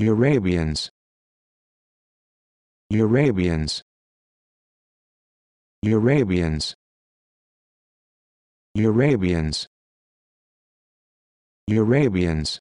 Arabians Arabians Arabians Arabians Arabians